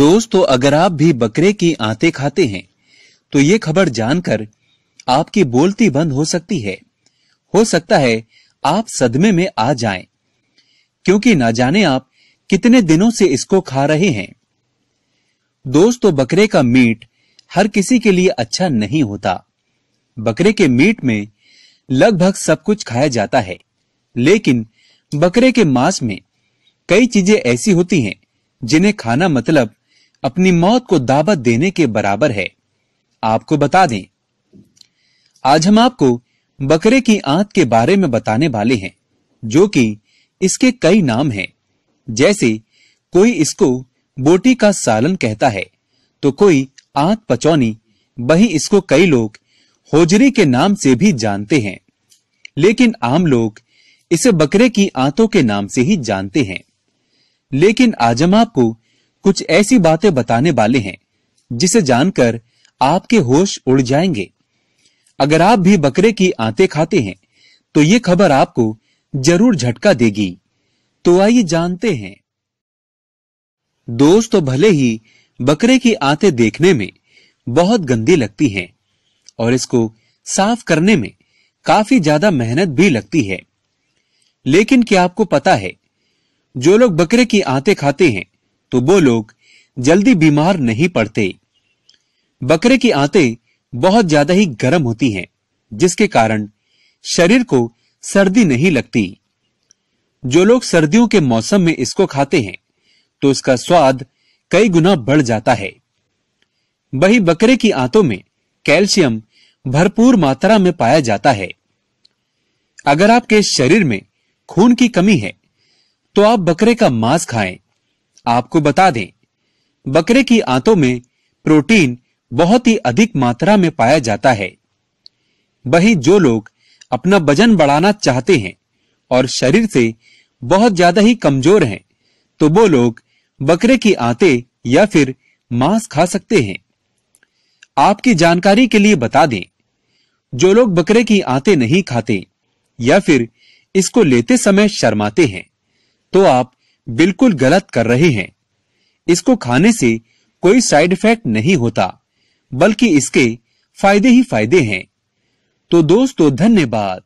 दोस्तों अगर आप भी बकरे की आते खाते हैं तो ये खबर जानकर आपकी बोलती बंद हो सकती है हो सकता है आप सदमे में आ जाएं क्योंकि ना जाने आप कितने दिनों से इसको खा रहे हैं दोस्तों बकरे का मीट हर किसी के लिए अच्छा नहीं होता बकरे के मीट में लगभग सब कुछ खाया जाता है लेकिन बकरे के मांस में कई चीजें ऐसी होती हैं जिन्हें खाना मतलब अपनी मौत को दावत देने के बराबर है आपको बता दें आज हम आपको बकरे की आंत के बारे में बताने वाले हैं जो कि इसके कई नाम हैं जैसे कोई इसको बोटी का सालन कहता है तो कोई आंत पचौनी वही इसको कई लोग होजरी के नाम से भी जानते हैं लेकिन आम लोग इसे बकरे की आंतों के नाम से ही जानते हैं लेकिन आज हम आपको कुछ ऐसी बातें बताने वाले हैं जिसे जानकर आपके होश उड़ जाएंगे अगर आप भी बकरे की आते खाते हैं तो ये खबर आपको जरूर झटका देगी तो आइए जानते हैं दोस्त तो भले ही बकरे की आते देखने में बहुत गंदी लगती हैं और इसको साफ करने में काफी ज्यादा मेहनत भी लगती है लेकिन क्या आपको पता है जो लोग बकरे की आते खाते हैं तो वो लोग जल्दी बीमार नहीं पड़ते बकरे की आते बहुत ज्यादा ही गर्म होती हैं जिसके कारण शरीर को सर्दी नहीं लगती जो लोग सर्दियों के मौसम में इसको खाते हैं तो इसका स्वाद कई गुना बढ़ जाता है वही बकरे की आंतों में कैल्शियम भरपूर मात्रा में पाया जाता है अगर आपके शरीर में खून की कमी है तो आप बकरे का मांस खाएं आपको बता दें बकरे की आंतों में प्रोटीन बहुत ही अधिक मात्रा में पाया जाता है वही जो लोग अपना वजन बढ़ाना चाहते हैं और शरीर से बहुत ज्यादा ही कमजोर हैं तो वो लोग बकरे की आते या फिर मांस खा सकते हैं आपकी जानकारी के लिए बता दें जो लोग बकरे की आते नहीं खाते या फिर इसको लेते समय शर्माते हैं तो आप बिल्कुल गलत कर रहे हैं इसको खाने से कोई साइड इफेक्ट नहीं होता बल्कि इसके फायदे ही फायदे हैं तो दोस्तों धन्यवाद